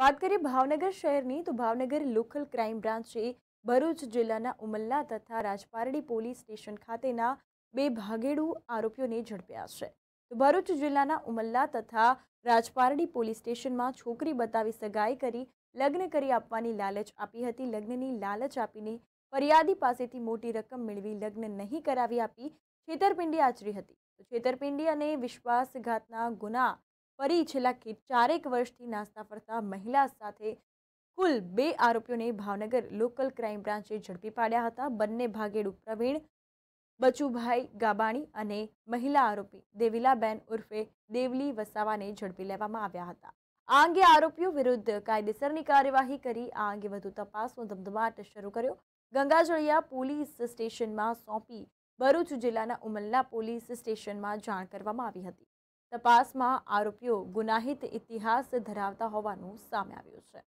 વાત કરીએ ભાવનગર શહેરની તો ભાવનગર લોકલ ક્રાઇમ બ્રાન્ચે ભરૂચ જિલ્લાના ઉમલ્લા તથા રાજપારડી પોલીસ સ્ટેશન ખાતેના બે ભાગેડુ આરોપીઓને ઝડપ્યા છે તો ભરૂચ જિલ્લાના ઉમલ્લા તથા રાજપારડી પોલીસ સ્ટેશનમાં છોકરી બતાવી સગાઈ કરી લગ્ન કરી આપવાની લાલચ આપી હતી લગ્નની લાલચ આપીને ફરિયાદી પાસેથી મોટી રકમ મેળવી લગ્ન નહીં કરાવી આપી છેતરપિંડી આચરી હતી તો છેતરપિંડી અને વિશ્વાસઘાતના ગુના ફરી છેલ્લા કે ચારેક વર્ષથી નાસ્તા ફરતા મહિલા સાથે કુલ બે આરોપીઓને ભાવનગર લોકલ ક્રાઇમ બ્રાન્ચે ઝડપી પાડ્યા હતા બંને ભાગેડુ પ્રવીણ બચુભાઈ ગાબાણી અને મહિલા આરોપી દેવીલાબેન ઉર્ફે દેવલી વસાવાને ઝડપી લેવામાં આવ્યા હતા આ અંગે આરોપીઓ વિરુદ્ધ કાયદેસરની કાર્યવાહી કરી આ અંગે વધુ તપાસનો ધમધમાટ શરૂ કર્યો ગંગાજળિયા પોલીસ સ્ટેશનમાં સોંપી ભરૂચ જિલ્લાના ઉમલના પોલીસ સ્ટેશનમાં જાણ કરવામાં આવી હતી તપાસમાં આરોપીઓ ગુનાહિત ઇતિહાસ ધરાવતા હોવાનું સામે આવ્યું છે